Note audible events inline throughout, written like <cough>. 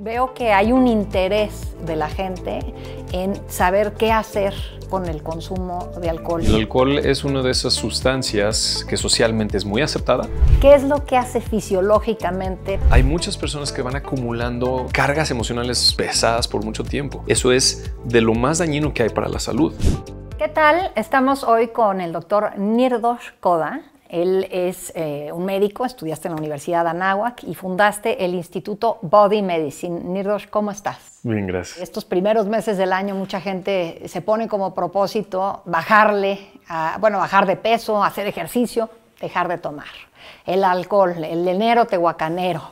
Veo que hay un interés de la gente en saber qué hacer con el consumo de alcohol. El alcohol es una de esas sustancias que socialmente es muy aceptada. ¿Qué es lo que hace fisiológicamente? Hay muchas personas que van acumulando cargas emocionales pesadas por mucho tiempo. Eso es de lo más dañino que hay para la salud. ¿Qué tal? Estamos hoy con el doctor Nirdosh Koda él es eh, un médico, estudiaste en la Universidad de Anáhuac y fundaste el Instituto Body Medicine. Nirdosh, ¿cómo estás? Bien, gracias. Estos primeros meses del año mucha gente se pone como propósito bajarle, bueno, bajar de peso, hacer ejercicio, dejar de tomar. El alcohol, el enero tehuacanero.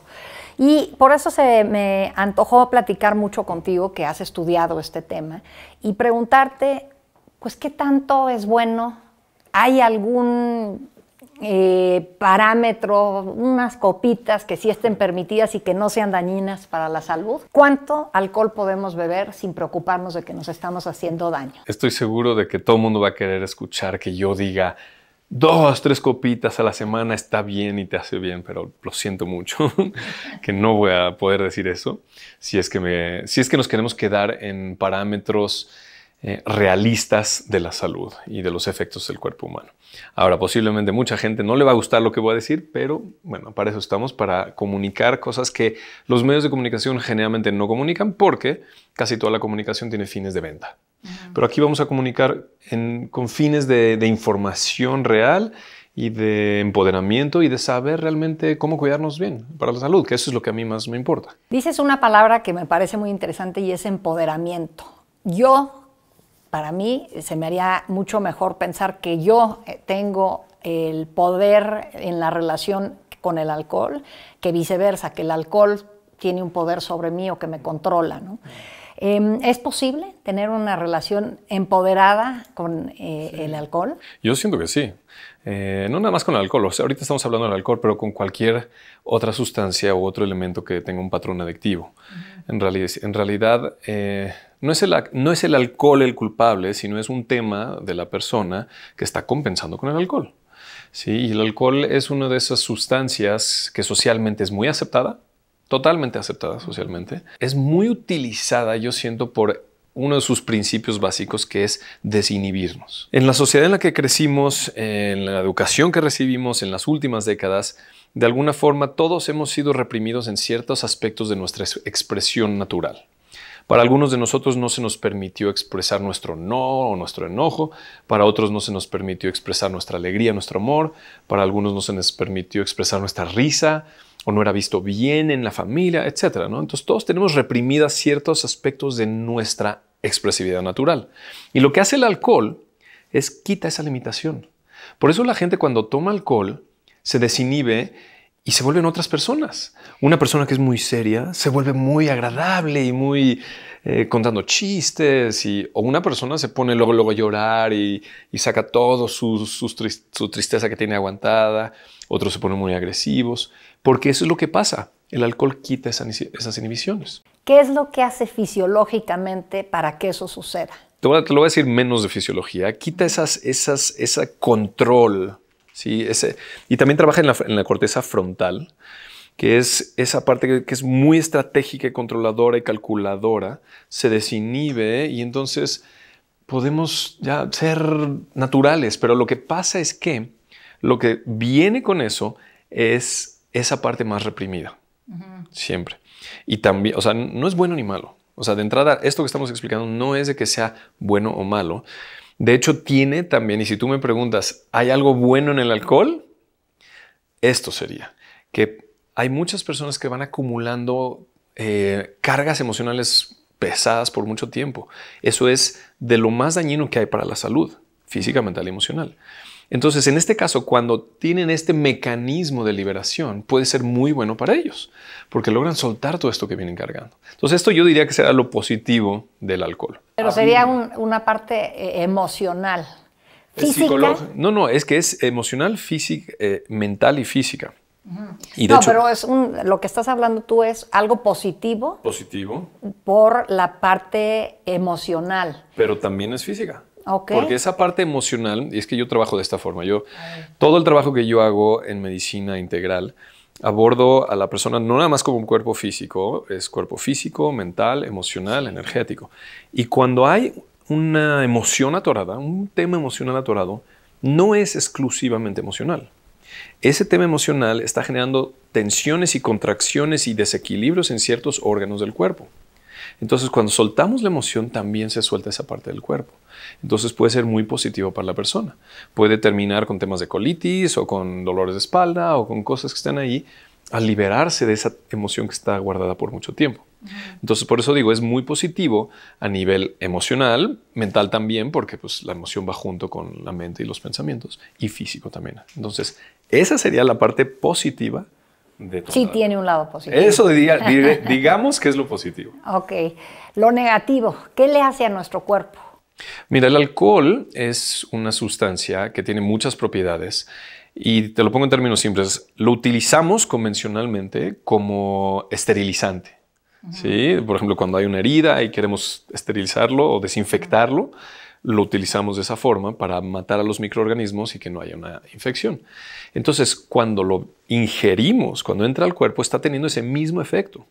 Y por eso se me antojó platicar mucho contigo, que has estudiado este tema, y preguntarte, pues, ¿qué tanto es bueno? ¿Hay algún eh, parámetro, unas copitas que sí estén permitidas y que no sean dañinas para la salud. ¿Cuánto alcohol podemos beber sin preocuparnos de que nos estamos haciendo daño? Estoy seguro de que todo el mundo va a querer escuchar que yo diga dos, tres copitas a la semana está bien y te hace bien, pero lo siento mucho <laughs> que no voy a poder decir eso. Si es que, si es que nos queremos quedar en parámetros eh, realistas de la salud y de los efectos del cuerpo humano. Ahora, posiblemente mucha gente no le va a gustar lo que voy a decir, pero bueno, para eso estamos, para comunicar cosas que los medios de comunicación generalmente no comunican porque casi toda la comunicación tiene fines de venta. Pero aquí vamos a comunicar en, con fines de, de información real y de empoderamiento y de saber realmente cómo cuidarnos bien para la salud, que eso es lo que a mí más me importa. Dices una palabra que me parece muy interesante y es empoderamiento. Yo para mí eh, se me haría mucho mejor pensar que yo eh, tengo el poder en la relación con el alcohol, que viceversa, que el alcohol tiene un poder sobre mí o que me controla. Em, ¿Es posible tener una relación empoderada con eh, el alcohol? Yo siento que sí. no nada más con el alcohol, o ahorita estamos hablando del alcohol, pero con cualquier otra sustancia u otro elemento que tenga un patrón adictivo. en, en, realidad, no es, el, alcohol el culpable, sino es un tema de la persona que está compensando con el alcohol. ¿sí? Y el alcohol es una de esas sustancias que socialmente es muy aceptada, totalmente aceptada socialmente. Es muy utilizada, yo siento, por uno de sus principios básicos que es desinhibirnos. En la sociedad en la que crecimos, en la educación que recibimos en las últimas décadas, de alguna forma todos hemos sido reprimidos en ciertos aspectos de nuestra expresión natural. Para algunos de nosotros no se nos permitió expresar nuestro no o nuestro enojo, para otros no se nos permitió expresar nuestra alegría, nuestro amor, para algunos no se nos permitió expresar nuestra risa o no era visto bien en la familia, etcétera, Entonces todos tenemos reprimidas ciertos aspectos de nuestra expresividad natural. Y lo que hace el alcohol es quita esa limitación. Por eso la gente cuando toma alcohol se desinhibe y se vuelven otras personas. Una persona que es muy seria se vuelve muy agradable y muy eh, contando chistes, y, o una persona se pone luego, a llorar y, saca todo su, tristeza que tiene aguantada, otros se ponen muy agresivos, porque eso es lo que pasa. El alcohol quita esas, inhibiciones. ¿Qué es lo que hace fisiológicamente para que eso suceda? Te, lo voy a decir menos de fisiología. Quita esas, esas, ese control ese. Y también trabaja en la, corteza frontal, que es esa parte que, es muy estratégica y controladora y calculadora, se desinhibe y entonces podemos ya ser naturales, pero lo que pasa es que lo que viene con eso es esa parte más reprimida, siempre. Y también, o sea, no es bueno ni malo. O sea, de entrada, esto que estamos explicando no es de que sea bueno o malo, de hecho, tiene también, y si tú me preguntas, ¿hay algo bueno en el alcohol? Esto sería, que hay muchas personas que van acumulando eh, cargas emocionales pesadas por mucho tiempo. Eso es de lo más dañino que hay para la salud, física, mental y emocional. Entonces, en este caso, cuando tienen este mecanismo de liberación, puede ser muy bueno para ellos, porque logran soltar todo esto que vienen cargando. Entonces, esto yo diría que será lo positivo del alcohol. Pero ah, sería una parte eh, emocional. ¿Física? No, no, es que es emocional, física, eh, mental y física. Y no, pero es lo que estás hablando tú es algo positivo. Positivo. Por la parte emocional. Pero también es física. Porque esa parte emocional, y es que yo trabajo de esta forma, yo, todo el trabajo que yo hago en medicina integral, abordo a la persona no nada más como un cuerpo físico, es cuerpo físico, mental, emocional, energético. Y cuando hay una emoción atorada, un tema emocional atorado, no es exclusivamente emocional. Ese tema emocional está generando tensiones y contracciones y desequilibrios en ciertos órganos del cuerpo. Entonces, cuando soltamos la emoción, también se suelta esa parte del cuerpo. Entonces, puede ser muy positivo para la persona. Puede terminar con temas de colitis o con dolores de espalda o con cosas que están ahí al liberarse de esa emoción que está guardada por mucho tiempo. Entonces, por eso digo, es muy positivo a nivel emocional, mental también, porque pues, la emoción va junto con la mente y los pensamientos, y físico también. Entonces, esa sería la parte positiva Sí tiene un lado positivo. Eso <laughs> digamos que es lo positivo. Ok. Lo negativo, ¿qué le hace a nuestro cuerpo? Mira, el alcohol es una sustancia que tiene muchas propiedades y te lo pongo en términos simples. Lo utilizamos convencionalmente como esterilizante. ¿sí? Por ejemplo, cuando hay una herida y queremos esterilizarlo o desinfectarlo lo utilizamos de esa forma para matar a los microorganismos y que no haya una infección. Entonces, cuando lo ingerimos, cuando entra al cuerpo, está teniendo ese mismo efecto.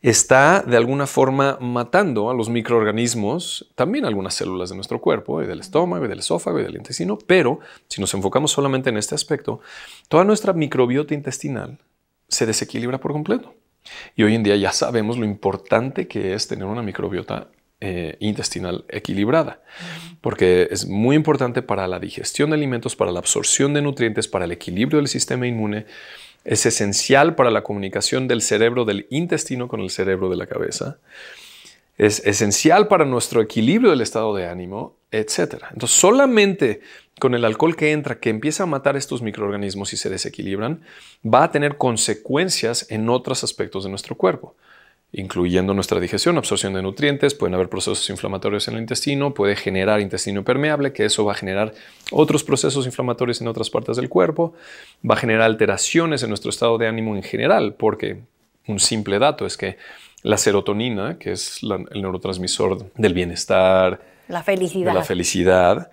Está de alguna forma matando a los microorganismos, también algunas células de nuestro cuerpo, del estómago, del esófago, y del intestino, pero si nos enfocamos solamente en este aspecto, toda nuestra microbiota intestinal se desequilibra por completo. Y hoy en día ya sabemos lo importante que es tener una microbiota eh, intestinal equilibrada, porque es muy importante para la digestión de alimentos, para la absorción de nutrientes, para el equilibrio del sistema inmune. Es esencial para la comunicación del cerebro del intestino con el cerebro de la cabeza. Es esencial para nuestro equilibrio del estado de ánimo, etc. Entonces, solamente con el alcohol que entra, que empieza a matar estos microorganismos y se desequilibran, va a tener consecuencias en otros aspectos de nuestro cuerpo incluyendo nuestra digestión, absorción de nutrientes, pueden haber procesos inflamatorios en el intestino, puede generar intestino permeable, que eso va a generar otros procesos inflamatorios en otras partes del cuerpo, va a generar alteraciones en nuestro estado de ánimo en general, porque un simple dato es que la serotonina, que es el neurotransmisor del bienestar, la felicidad. la felicidad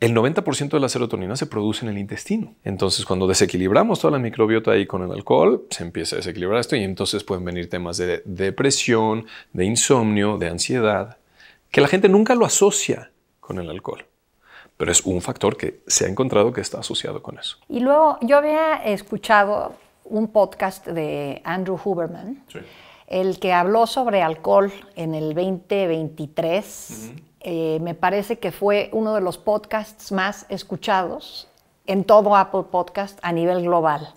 el 90% de la serotonina se produce en el intestino. Entonces, cuando desequilibramos toda la microbiota ahí con el alcohol, se empieza a desequilibrar esto y entonces pueden venir temas de depresión, de insomnio, de ansiedad, que la gente nunca lo asocia con el alcohol. Pero es un factor que se ha encontrado que está asociado con eso. Y luego yo había escuchado un podcast de Andrew Huberman, el que habló sobre alcohol en el 2023. Eh, me parece que fue uno de los podcasts más escuchados en todo Apple Podcast a nivel global.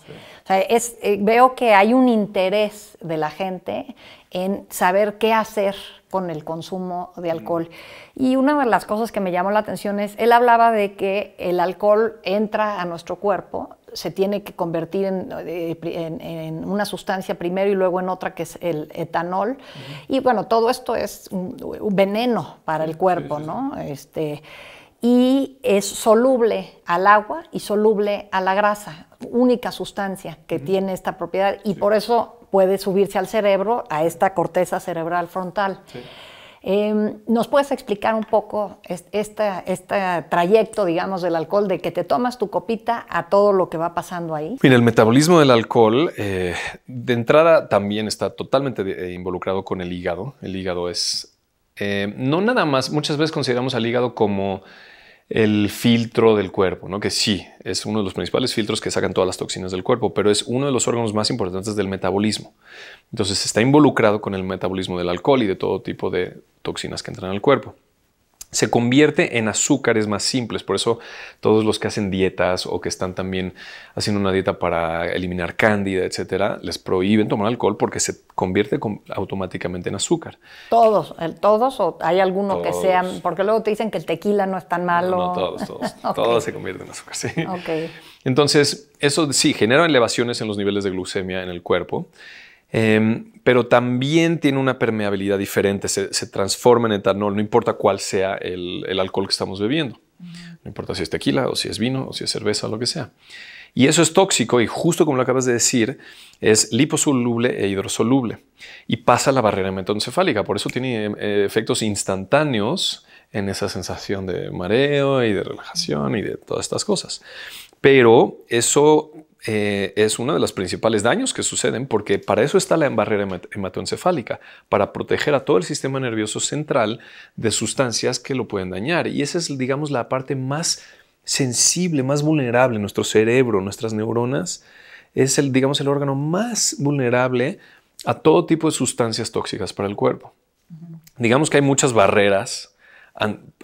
Eh, veo que hay un interés de la gente en saber qué hacer con el consumo de mm. alcohol. Y una de las cosas que me llamó la atención es, él hablaba de que el alcohol entra a nuestro cuerpo se tiene que convertir eh, en, una sustancia primero y luego en otra que es el etanol. Y bueno, todo esto es un, veneno para el cuerpo, ¿no? Este, y es soluble al agua y soluble a la grasa, única sustancia que tiene esta propiedad y por eso puede subirse al cerebro, a esta corteza cerebral frontal. Em, ¿Nos puedes explicar un poco este, este, trayecto, digamos, del alcohol, de que te tomas tu copita a todo lo que va pasando ahí? Mira, el metabolismo del alcohol eh, de entrada también está totalmente eh, involucrado con el hígado. El hígado es, eh, no nada más, muchas veces consideramos al hígado como el filtro del cuerpo, que sí, es uno de los principales filtros que sacan todas las toxinas del cuerpo, pero es uno de los órganos más importantes del metabolismo. Entonces está involucrado con el metabolismo del alcohol y de todo tipo de toxinas que entran al cuerpo se convierte en azúcares más simples. Por eso todos los que hacen dietas o que están también haciendo una dieta para eliminar cándida, etcétera, les prohíben tomar alcohol porque se convierte automáticamente en azúcar. Todos, todos o hay alguno que sea. porque luego te dicen que el tequila no es tan malo. No, todos, todos, <laughs> todos se convierten en azúcar, sí. Entonces, eso sí, genera elevaciones en los niveles de glucemia en el cuerpo. Em, pero también tiene una permeabilidad diferente, se, transforma en etanol, no importa cuál sea el, alcohol que estamos bebiendo. No importa si es tequila o si es vino o si es cerveza o lo que sea. Y eso es tóxico y justo como lo acabas de decir, es liposoluble e hidrosoluble y pasa la barrera metoencefálica. Por eso tiene em, eh, efectos instantáneos en esa sensación de mareo y de relajación y de todas estas cosas. Pero eso eh, es uno de los principales daños que suceden porque para eso está la barrera hematoencefálica, para proteger a todo el sistema nervioso central de sustancias que lo pueden dañar. Y esa es, digamos, la parte más sensible, más vulnerable, nuestro cerebro, nuestras neuronas, es el, digamos, el órgano más vulnerable a todo tipo de sustancias tóxicas para el cuerpo. Digamos que hay muchas barreras.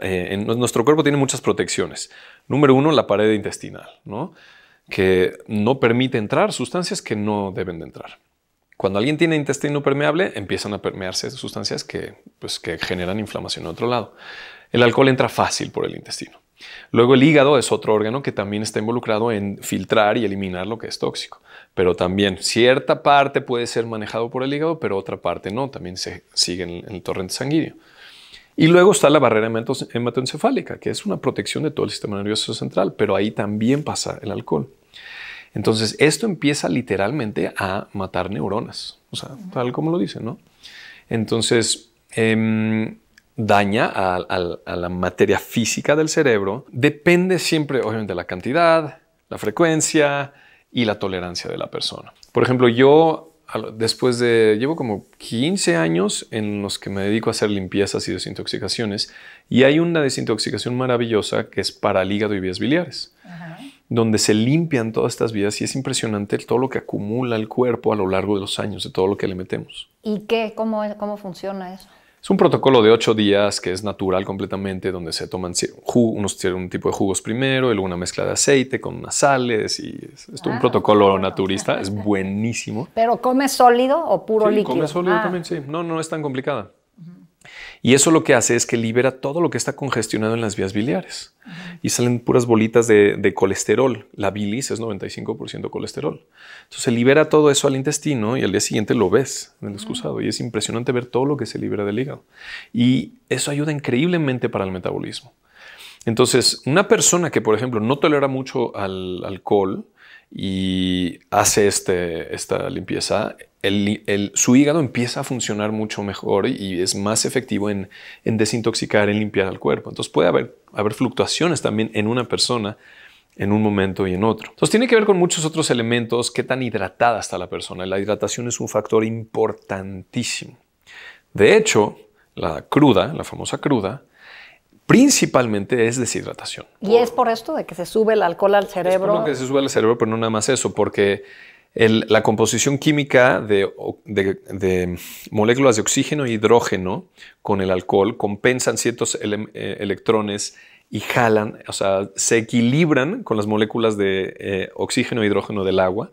Eh, en nuestro cuerpo tiene muchas protecciones. Número uno, la pared intestinal, ¿no? que no permite entrar sustancias que no deben de entrar. Cuando alguien tiene intestino permeable, empiezan a permearse sustancias que, pues, que generan inflamación en otro lado. El alcohol entra fácil por el intestino. Luego el hígado es otro órgano que también está involucrado en filtrar y eliminar lo que es tóxico. Pero también cierta parte puede ser manejado por el hígado, pero otra parte no. También se sigue en el torrente sanguíneo. Y luego está la barrera hematoencefálica, que es una protección de todo el sistema nervioso central, pero ahí también pasa el alcohol. Entonces, esto empieza literalmente a matar neuronas, o sea, tal como lo dicen. ¿no? Entonces, em, daña a, a, la materia física del cerebro. Depende siempre, obviamente, de la cantidad, la frecuencia y la tolerancia de la persona. Por ejemplo, yo después de, llevo como 15 años en los que me dedico a hacer limpiezas y desintoxicaciones, y hay una desintoxicación maravillosa que es para el hígado y vías biliares, donde se limpian todas estas vías y es impresionante todo lo que acumula el cuerpo a lo largo de los años, de todo lo que le metemos. ¿Y qué? ¿Cómo, cómo funciona eso? Es un protocolo de ocho días que es natural completamente, donde se toman unos, un tipo de jugos primero y luego una mezcla de aceite con unas sales. Y es, un ah, protocolo naturista, es <laughs> buenísimo. ¿Pero come sólido o puro sí, Come sólido ah. también, sí. No, no es tan complicada. Y eso lo que hace es que libera todo lo que está congestionado en las vías biliares y salen puras bolitas de, colesterol. La bilis es 95% colesterol. Entonces se libera todo eso al intestino y al día siguiente lo ves en el excusado. Y es impresionante ver todo lo que se libera del hígado. Y eso ayuda increíblemente para el metabolismo. Entonces, una persona que, por ejemplo, no tolera mucho al alcohol, y hace este, esta limpieza, su hígado empieza a funcionar mucho mejor y es más efectivo en, desintoxicar, en limpiar al cuerpo. Entonces puede haber, haber fluctuaciones también en una persona en un momento y en otro. Entonces tiene que ver con muchos otros elementos, qué tan hidratada está la persona. La hidratación es un factor importantísimo. De hecho, la cruda, la famosa cruda, principalmente es deshidratación. Y es por esto de que se sube el alcohol al cerebro. Es lo que se sube al cerebro, pero no nada más eso, porque la composición química de, moléculas de oxígeno e hidrógeno con el alcohol compensan ciertos eh, electrones y jalan, o sea, se equilibran con las moléculas de eh, oxígeno e hidrógeno del agua.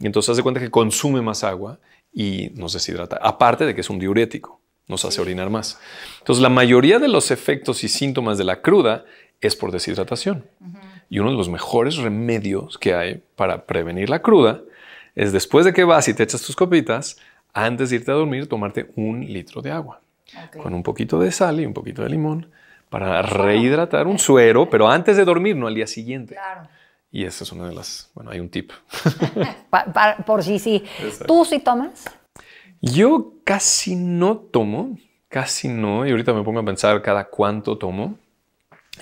Y entonces hace cuenta que consume más agua y nos deshidrata. Aparte de que es un diurético nos hace orinar más. Entonces, la mayoría de los efectos y síntomas de la cruda es por deshidratación. Y uno de los mejores remedios que hay para prevenir la cruda es después de que vas y te echas tus copitas, antes de irte a dormir, tomarte un litro de agua con un poquito de sal y un poquito de limón para rehidratar un suero, pero antes de dormir, no al día siguiente. Y esa es una de las, bueno, hay un tip. <laughs> por si sí, ¿Tú sí tomas? Yo casi no tomo, casi no, y ahorita me pongo a pensar cada cuánto tomo.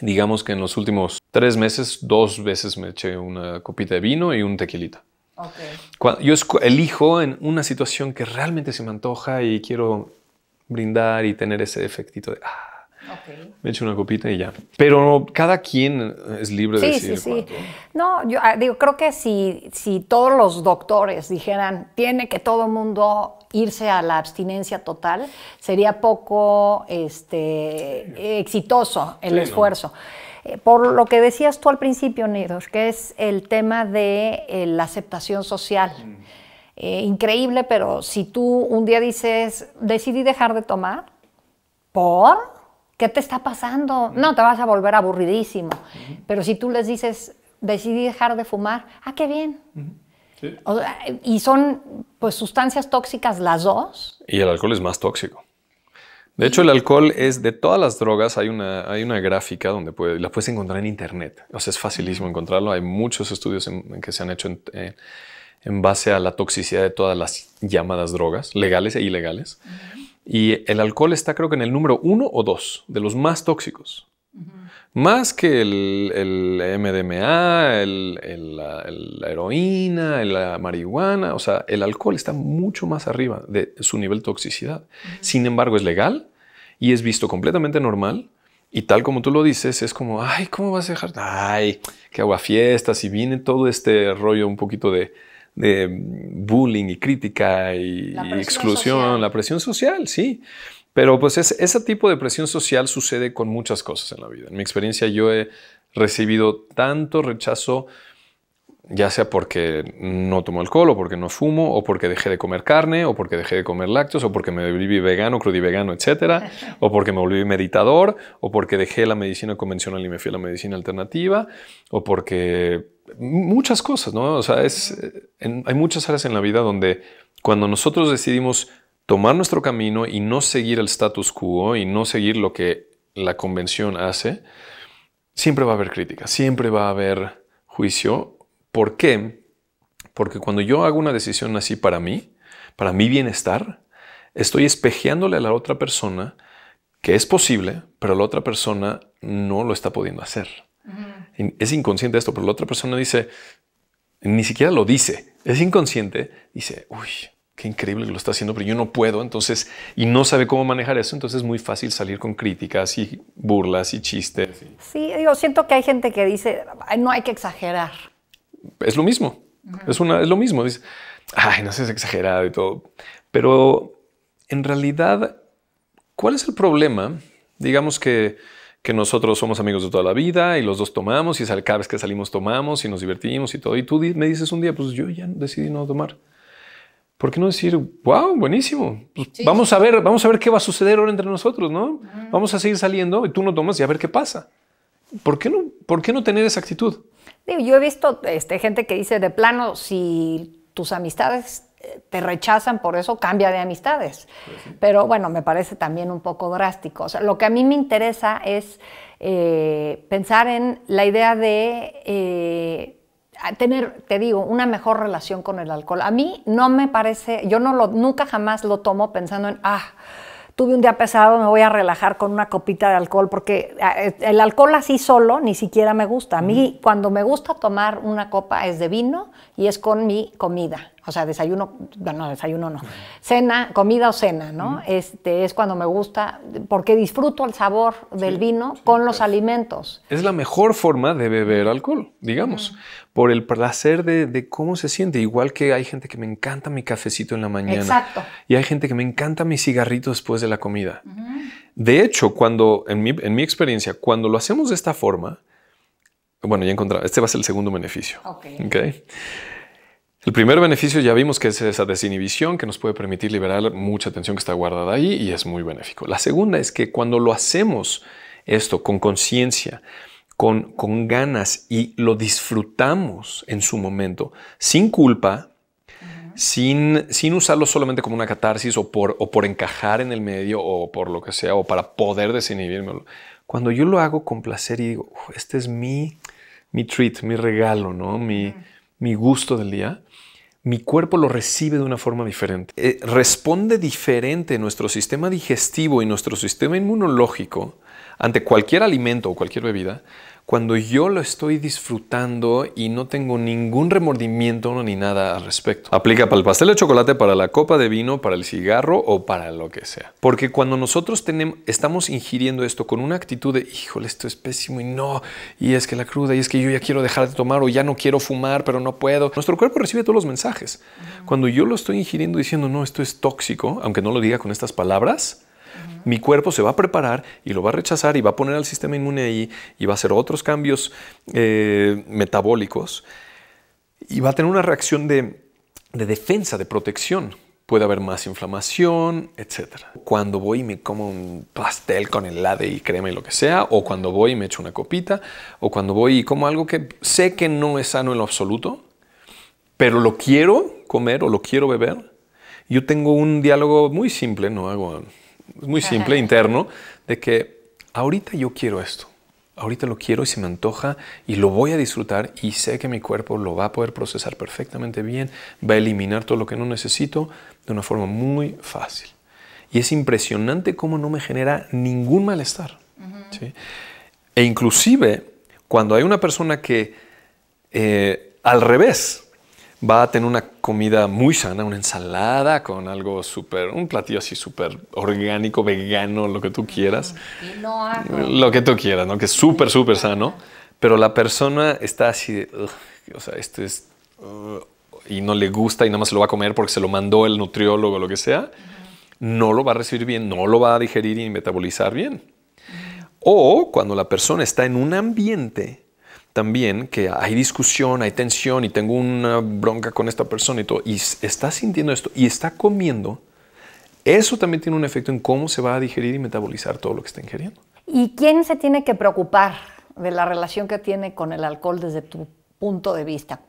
Digamos que en los últimos tres meses, dos veces me eché una copita de vino y un tequilita. Okay. yo elijo en una situación que realmente se me antoja y quiero brindar y tener ese efectito de, ah, me echo una copita y ya. Pero cada quien es libre de decir Sí, sí, sí. No, yo ah, digo, creo que si, si todos los doctores dijeran, tiene que todo el mundo irse a la abstinencia total, sería poco este, exitoso el esfuerzo. Eh, por lo que decías tú al principio, Nidos, que es el tema de eh, la aceptación social. Mm. Eh, increíble, pero si tú un día dices, decidí dejar de tomar, por ¿qué te está pasando? No, te vas a volver aburridísimo. Pero si tú les dices, decidí dejar de fumar, ah, qué bien. y son pues sustancias tóxicas las dos. Y el alcohol es más tóxico. De hecho, el alcohol es de todas las drogas. Hay una, hay una gráfica donde la puedes encontrar en Internet. O sea, es facilísimo encontrarlo. Hay muchos estudios en, que se han hecho eh, en, base a la toxicidad de todas las llamadas drogas, legales e ilegales. Y el alcohol está creo que en el número uno o dos de los más tóxicos. Más que el, MDMA, la, heroína, la marihuana, o sea, el alcohol está mucho más arriba de su nivel de toxicidad. Sin embargo, es legal y es visto completamente normal. Y tal como tú lo dices, es como, ay, ¿cómo vas a dejar? Ay, que agua fiestas y viene todo este rollo un poquito de, de bullying y crítica y, exclusión, la presión social, sí. Pero pues ese tipo de presión social sucede con muchas cosas en la vida. En mi experiencia yo he recibido tanto rechazo, ya sea porque no tomo alcohol o porque no fumo o porque dejé de comer carne o porque dejé de comer lácteos o porque me volví vegano, vegano etcétera, o porque me volví meditador o porque dejé la medicina convencional y me fui a la medicina alternativa o porque muchas cosas, ¿no? O sea, eh, hay muchas áreas en la vida donde cuando nosotros decidimos tomar nuestro camino y no seguir el status quo y no seguir lo que la convención hace, siempre va a haber crítica, siempre va a haber juicio. ¿Por qué? Porque cuando yo hago una decisión así para mí, para mi bienestar, estoy espejeándole a la otra persona que es posible, pero la otra persona no lo está pudiendo hacer es inconsciente esto, pero la otra persona dice, ni siquiera lo dice, es inconsciente, dice, uy, qué increíble que lo está haciendo, pero yo no puedo, entonces, y no sabe cómo manejar eso, entonces es muy fácil salir con críticas y burlas y chistes. Sí, yo siento que hay gente que dice, no hay que exagerar. Es lo mismo, es, una, es lo mismo, dice, ay, no seas exagerado y todo, pero en realidad, ¿cuál es el problema? Digamos que que nosotros somos amigos de toda la vida y los dos tomamos y cada vez que salimos tomamos y nos divertimos y todo. Y tú me dices un día, pues yo ya decidí no tomar. ¿Por qué no decir, wow, buenísimo? Pues, vamos a ver, vamos a ver qué va a suceder ahora entre nosotros, ¿no? Vamos a seguir saliendo y tú no tomas y a ver qué pasa. ¿Por qué no, por qué no tener esa actitud? yo he visto este, gente que dice de plano, si tus amistades te rechazan por eso, cambia de amistades. Pues Pero bueno, me parece también un poco drástico. lo que a mí me interesa es eh, pensar en la idea de eh, tener, te digo, una mejor relación con el alcohol. A mí no me parece, yo no lo, nunca jamás lo tomo pensando en, ah, tuve un día pesado, me voy a relajar con una copita de alcohol, porque ah, eh, el alcohol así solo ni siquiera me gusta. A mí cuando me gusta tomar una copa es de vino y es con mi comida o sea, desayuno, no, desayuno no, cena, comida o cena, ¿no? Este es cuando me gusta, porque disfruto el sabor del vino con los alimentos. Es la mejor forma de beber alcohol, digamos, por el placer de, cómo se siente. Igual que hay gente que me encanta mi cafecito en la mañana. Exacto. Y hay gente que me encanta mi cigarrito después de la comida. De hecho, cuando, en mi, experiencia, cuando lo hacemos de esta forma, bueno, ya encontré, este va a ser el segundo beneficio. Ok. okay. El primer beneficio ya vimos que es esa desinhibición que nos puede permitir liberar mucha tensión que está guardada ahí y es muy benéfico. La segunda es que cuando lo hacemos esto con conciencia, con, con ganas y lo disfrutamos en su momento, sin culpa, sin, sin, usarlo solamente como una catarsis o por, o por encajar en el medio o por lo que sea o para poder desinhibirme. Cuando yo lo hago con placer y digo, este es mi, mi treat, mi regalo, ¿no? Mi, mi gusto del día, mi cuerpo lo recibe de una forma diferente. Eh, responde diferente nuestro sistema digestivo y nuestro sistema inmunológico ante cualquier alimento o cualquier bebida cuando yo lo estoy disfrutando y no tengo ningún remordimiento ni nada al respecto. Aplica para el pastel de chocolate, para la copa de vino, para el cigarro o para lo que sea. Porque cuando nosotros tenemos, estamos ingiriendo esto con una actitud de, híjole, esto es pésimo y no, y es que la cruda, y es que yo ya quiero dejar de tomar o ya no quiero fumar, pero no puedo. Nuestro cuerpo recibe todos los mensajes. Cuando yo lo estoy ingiriendo diciendo, no, esto es tóxico, aunque no lo diga con estas palabras, mi cuerpo se va a preparar y lo va a rechazar y va a poner al sistema inmune ahí y va a hacer otros cambios eh, metabólicos y va a tener una reacción de, defensa, de protección. Puede haber más inflamación, etc. Cuando voy y me como un pastel con helado y crema y lo que sea, o cuando voy y me echo una copita, o cuando voy y como algo que sé que no es sano en lo absoluto, pero lo quiero comer o lo quiero beber, yo tengo un diálogo muy simple, no hago es muy simple, interno, de que ahorita yo quiero esto, ahorita lo quiero y se me antoja y lo voy a disfrutar y sé que mi cuerpo lo va a poder procesar perfectamente bien, va a eliminar todo lo que no necesito de una forma muy fácil. Y es impresionante cómo no me genera ningún malestar. E inclusive cuando hay una persona que eh, al revés va a tener una comida muy sana, una ensalada con algo súper, un platillo así súper orgánico, vegano, lo que tú quieras. Mm, lo que tú quieras, ¿no? Que es súper, súper sano. Pero la persona está así o sea, esto es, uh, y no le gusta y nada más se lo va a comer porque se lo mandó el nutriólogo o lo que sea. No lo va a recibir bien, no lo va a digerir y metabolizar bien. O cuando la persona está en un ambiente también que hay discusión, hay tensión y tengo una bronca con esta persona y todo, y está sintiendo esto y está comiendo, eso también tiene un efecto en cómo se va a digerir y metabolizar todo lo que está ingiriendo. ¿Y quién se tiene que preocupar de la relación que tiene con el alcohol desde tu punto de vista?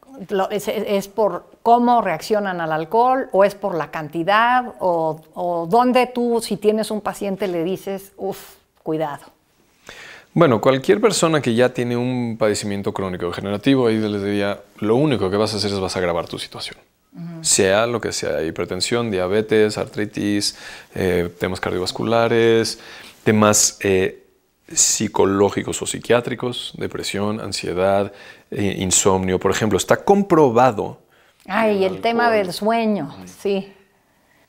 ¿Es, por cómo reaccionan al alcohol o es por la cantidad o, o dónde tú, si tienes un paciente, le dices, uff, cuidado? Bueno, cualquier persona que ya tiene un padecimiento crónico degenerativo, ahí les diría, lo único que vas a hacer es vas a agravar tu situación. Sea lo que sea, hipertensión, diabetes, artritis, eh, temas cardiovasculares, temas eh, psicológicos o psiquiátricos, depresión, ansiedad, eh, insomnio, por ejemplo, está comprobado. Ay, el tema del sueño, sí.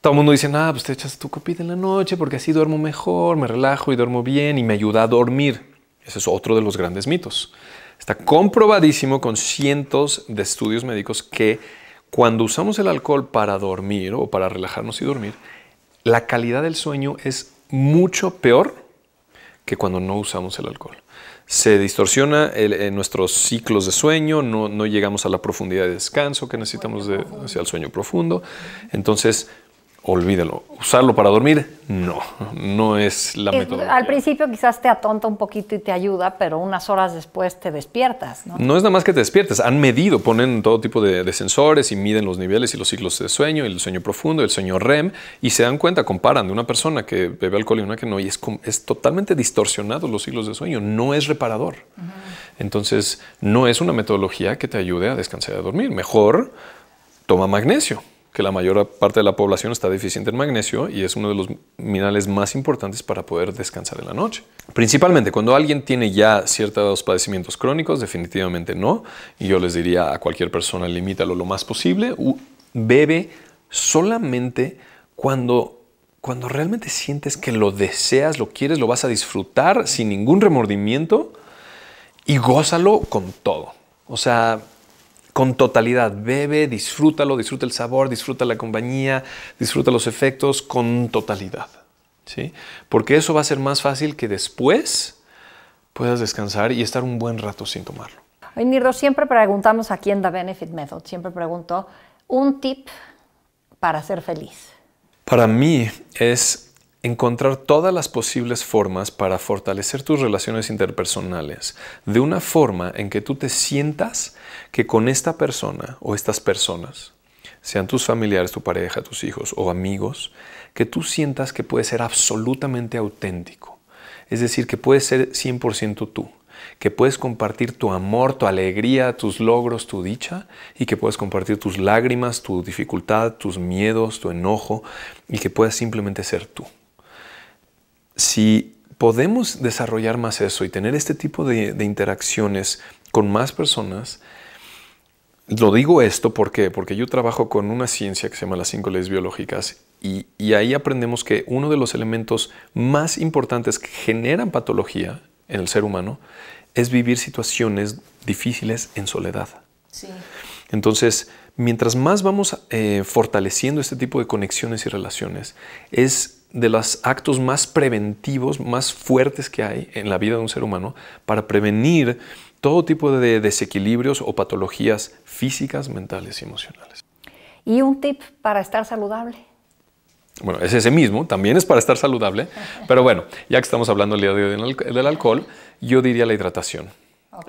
Todo el mundo dice, ah, pues te echas tu copita en la noche porque así duermo mejor, me relajo y duermo bien y me ayuda a dormir. Ese es otro de los grandes mitos. Está comprobadísimo con cientos de estudios médicos que cuando usamos el alcohol para dormir o para relajarnos y dormir, la calidad del sueño es mucho peor que cuando no usamos el alcohol. Se distorsiona en eh, nuestros ciclos de sueño, no, llegamos a la profundidad de descanso que necesitamos de, hacia el sueño profundo. Entonces, olvídalo. Usarlo para dormir, no, no es la eh, metodología. Al principio quizás te atonta un poquito y te ayuda, pero unas horas después te despiertas. No, es nada más que te despiertas. Han medido, ponen todo tipo de, sensores y miden los niveles y los ciclos de sueño, el sueño profundo, el sueño REM, y se dan cuenta, comparan de una persona que bebe alcohol y una que no, y es, totalmente distorsionado los ciclos de sueño, no es reparador. Entonces, no es una metodología que te ayude a descansar y a dormir. Mejor toma magnesio que la mayor parte de la población está deficiente en magnesio y es uno de los minerales más importantes para poder descansar en la noche. Principalmente cuando alguien tiene ya ciertos padecimientos crónicos, definitivamente no. Y yo les diría a cualquier persona, limítalo lo más posible. Bebe solamente cuando cuando realmente sientes que lo deseas, lo quieres, lo vas a disfrutar sin ningún remordimiento y gózalo con todo. O sea, con totalidad. Bebe, disfrútalo, disfruta el sabor, disfruta la compañía, disfruta los efectos con totalidad. ¿sí? Porque eso va a ser más fácil que después puedas descansar y estar un buen rato sin tomarlo. Hoy, Nirdo, siempre preguntamos aquí en The Benefit Method, siempre pregunto un tip para ser feliz. Para mí es encontrar todas las posibles formas para fortalecer tus relaciones interpersonales de una forma en que tú te sientas que con esta persona o estas personas, sean tus familiares, tu pareja, tus hijos o amigos, que tú sientas que puedes ser absolutamente auténtico. Es decir, que puedes ser 100% tú, que puedes compartir tu amor, tu alegría, tus logros, tu dicha y que puedes compartir tus lágrimas, tu dificultad, tus miedos, tu enojo y que puedas simplemente ser tú si podemos desarrollar más eso y tener este tipo de, interacciones con más personas, lo digo esto porque, porque yo trabajo con una ciencia que se llama las cinco leyes biológicas y, ahí aprendemos que uno de los elementos más importantes que generan patología en el ser humano es vivir situaciones difíciles en soledad. Entonces, mientras más vamos eh, fortaleciendo este tipo de conexiones y relaciones, es de los actos más preventivos, más fuertes que hay en la vida de un ser humano para prevenir todo tipo de desequilibrios o patologías físicas, mentales y emocionales. ¿Y un tip para estar saludable? Bueno, es ese mismo, también es para estar saludable, <laughs> pero bueno, ya que estamos hablando el día de hoy del alcohol, yo diría la hidratación.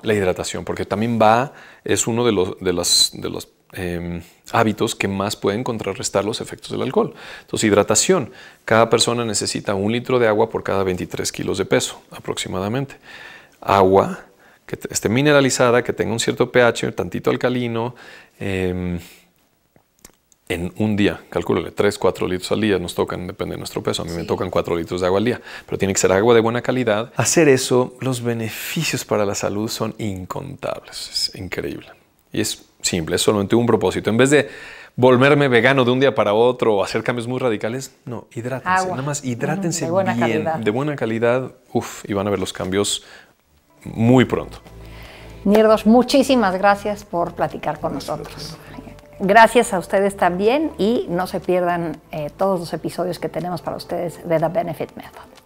La hidratación, porque también va, es uno de los, de los Em, hábitos que más pueden contrarrestar los efectos del alcohol. Entonces, hidratación. Cada persona necesita un litro de agua por cada 23 kilos de peso aproximadamente. Agua que esté mineralizada, que tenga un cierto pH, tantito alcalino, em, en un día, le 3, 4 litros al día nos tocan, depende de nuestro peso, a mí me tocan 4 litros de agua al día, pero tiene que ser agua de buena calidad. Hacer eso, los beneficios para la salud son incontables, es increíble. Y es simple, solamente un propósito. En vez de volverme vegano de un día para otro o hacer cambios muy radicales, no, hidrátense, nada más hidrátense de buena bien, calidad. de buena calidad, uff, y van a ver los cambios muy pronto. Nierdos, muchísimas gracias por platicar con nosotros. Gracias a ustedes también y no se pierdan eh, todos los episodios que tenemos para ustedes de The Benefit Method.